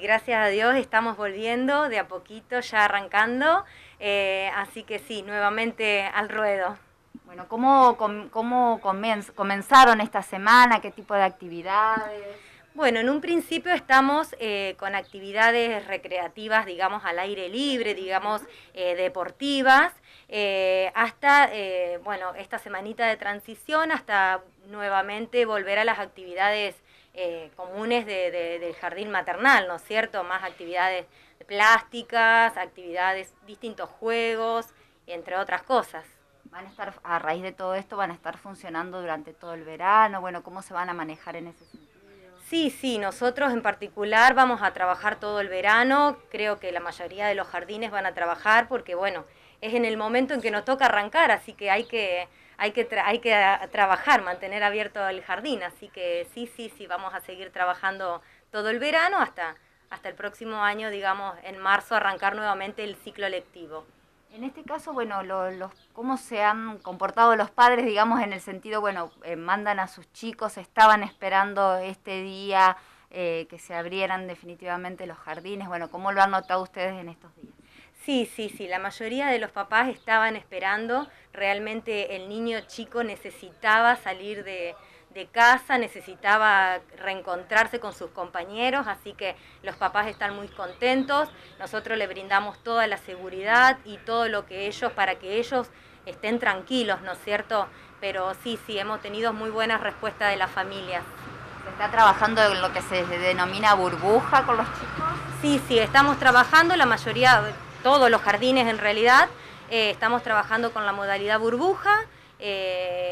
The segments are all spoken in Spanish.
Gracias a Dios estamos volviendo de a poquito, ya arrancando. Eh, así que sí, nuevamente al ruedo. Bueno, ¿cómo, comenzaron esta semana? ¿Qué tipo de actividades? Bueno, en un principio estamos eh, con actividades recreativas, digamos, al aire libre, digamos, eh, deportivas, hasta, bueno, esta semanita de transición, hasta nuevamente volver a las actividades eh, comunes de, del jardín maternal, ¿no es cierto? Más actividades plásticas, actividades, distintos juegos, entre otras cosas. Van a estar, a raíz de todo esto, van a estar funcionando durante todo el verano, bueno, ¿cómo se van a manejar en ese sentido? Sí, sí, nosotros en particular vamos a trabajar todo el verano, creo que la mayoría de los jardines van a trabajar porque bueno, es en el momento en que nos toca arrancar, así que hay que, ah, trabajar, mantener abierto el jardín, así que sí, sí, sí, vamos a seguir trabajando todo el verano hasta, hasta el próximo año, digamos, en marzo arrancar nuevamente el ciclo lectivo. En este caso, bueno, los, ¿cómo se han comportado los padres, digamos, en el sentido, bueno, eh, mandan a sus chicos, estaban esperando este día eh, que se abrieran definitivamente los jardines? Bueno, ¿cómo lo han notado ustedes en estos días? Sí, sí, sí, la mayoría de los papás estaban esperando, realmente el niño chico necesitaba salir de, de casa, necesitaba reencontrarse con sus compañeros, así que los papás están muy contentos. Nosotros le brindamos toda la seguridad y todo lo que ellos, para que ellos estén tranquilos, ¿no es cierto? Pero sí, sí, hemos tenido muy buenas respuestas de las familias. ¿Se está trabajando en lo que se denomina burbuja con los chicos? Sí, sí, estamos trabajando, la mayoría, todos los jardines en realidad, eh, estamos trabajando con la modalidad burbuja. Eh,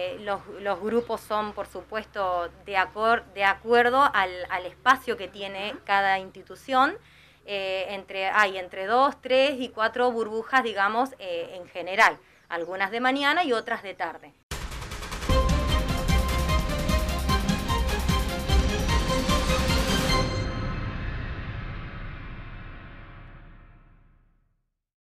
los, grupos son, por supuesto, de, acuerdo al, espacio que tiene cada institución. Eh, hay entre dos, tres y cuatro burbujas, digamos, eh, en general. Algunas de mañana y otras de tarde.